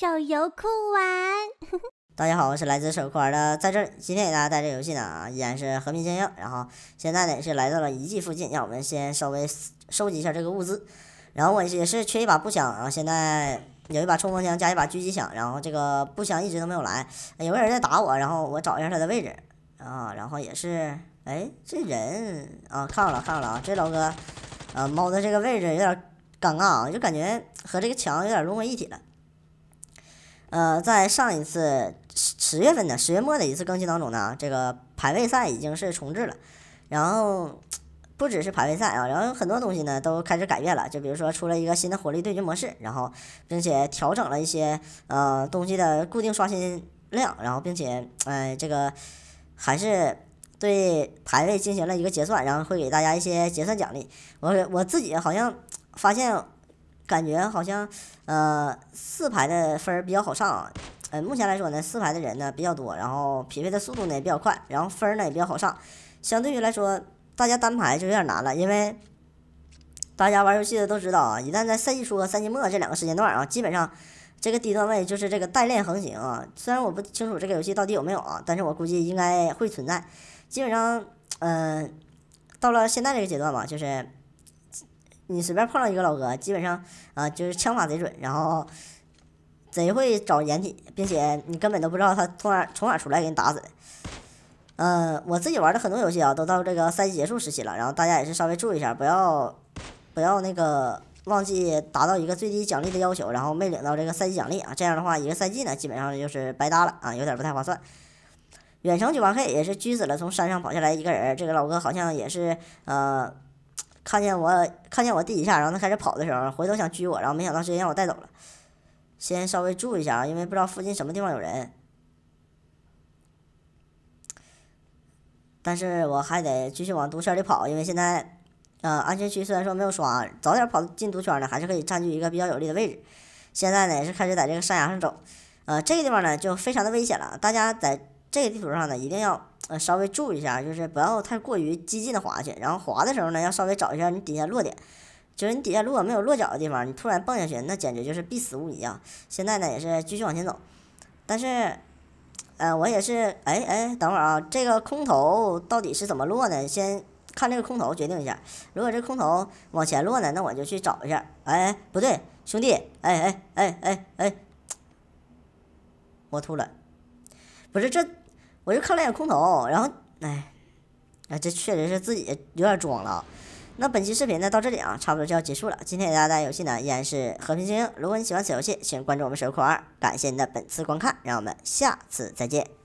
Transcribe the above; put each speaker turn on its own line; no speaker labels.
手游酷玩，大家好，我是来自手游酷玩的，在这儿今天给大家带个游戏呢啊，依然是《和平精英》，然后现在呢是来到了遗迹附近，让我们先稍微收集一下这个物资，然后我也是缺一把步枪啊，现在有一把冲锋枪加一把狙击枪，然后这个步枪一直都没有来，有个人在打我，然后我找一下他的位置啊，然后也是，哎，这人啊，看到了，看到了啊，这老哥，呃，猫的这个位置有点尴尬啊，就感觉和这个墙有点融为 一体了。呃，在上一次十十月份的十月末的一次更新当中呢，这个排位赛已经是重置了，然后不只是排位赛啊，然后很多东西呢都开始改变了，就比如说出了一个新的火力对决模式，然后并且调整了一些呃东西的固定刷新量，然后并且哎这个还是对排位进行了一个结算，然后会给大家一些结算奖励。我我自己好像发现。感觉好像，呃，四排的分儿比较好上，啊。呃，目前来说呢，四排的人呢比较多，然后匹配的速度呢也比较快，然后分儿呢也比较好上。相对于来说，大家单排就有点难了，因为大家玩游戏的都知道啊，一旦在赛季初和赛季末这两个时间段啊，基本上这个低段位就是这个代练横行啊。虽然我不清楚这个游戏到底有没有啊，但是我估计应该会存在。基本上，嗯，到了现在这个阶段吧，就是。你随便碰到一个老哥，基本上啊就是枪法贼准，然后贼会找掩体，并且你根本都不知道他从哪从哪出来给你打死的。嗯，我自己玩的很多游戏啊，都到这个赛季结束时期了，然后大家也是稍微注意一下，不要不要那个忘记达到一个最低奖励的要求，然后没领到这个赛季奖励啊，这样的话一个赛季呢基本上就是白搭了啊，有点不太划算。远程九八 K 也是狙死了，从山上跑下来一个人，这个老哥好像也是呃。看见我，看见我第一下，然后他开始跑的时候，回头想狙我，然后没想到直接让我带走了。先稍微注意一下啊，因为不知道附近什么地方有人。但是我还得继续往毒圈里跑，因为现在，呃，安全区虽然说没有刷，早点跑进毒圈呢，还是可以占据一个比较有利的位置。现在呢也是开始在这个山崖上走，呃，这个地方呢就非常的危险了。大家在这个地图上呢一定要。呃，稍微注意一下，就是不要太过于激进的滑去，然后滑的时候呢，要稍微找一下你底下落点，就是你底下如果没有落脚的地方，你突然蹦下去，那简直就是必死无疑啊！现在呢，也是继续往前走，但是，呃，我也是，哎哎，等会儿啊，这个空投到底是怎么落呢？先看这个空投决定一下，如果这空投往前落呢，那我就去找一下。哎哎，不对，兄弟，哎哎哎哎哎，我吐了，不是这。我就看了一眼空投，然后，哎，啊，这确实是自己有点装了。那本期视频呢，到这里啊，差不多就要结束了。今天给大家带游戏呢，依然是《和平精英》。如果你喜欢此游戏，请关注我们“手扣二”。感谢您的本次观看，让我们下次再见。